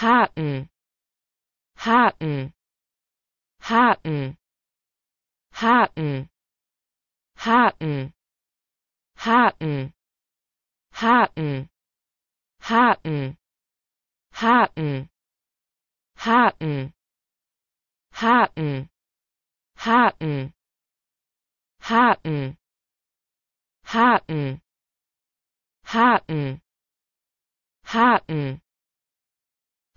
Haken Haken Haken Haken Haken Haken Haken Haken Haken Haken Haken Haken Haken Haken Haken Haken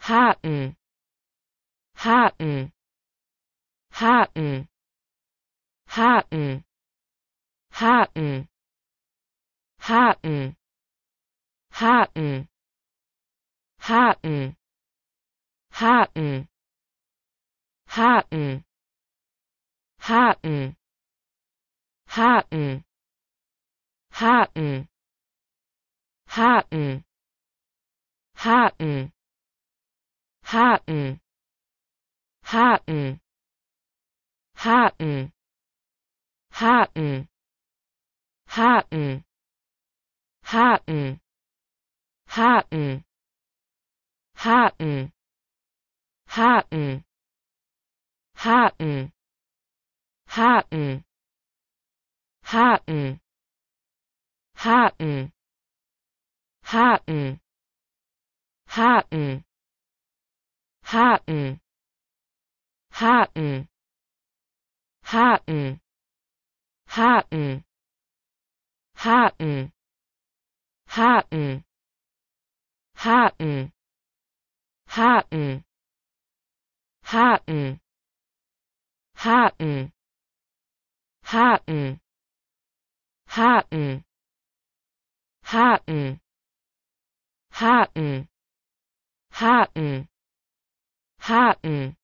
Haken Haken Haken Haken Haken Haken Haken Haken Haken Haken Haken Haken Haken Haken Haken Haken Haken Haken Haken Haken Haken Haken Haken Haken Haken Haken Haken Haken Haken Haken Haken Haken Haken Haken Haken Haken Haken Haken Haken Haken Haken Haken Haken Haken Haken Haken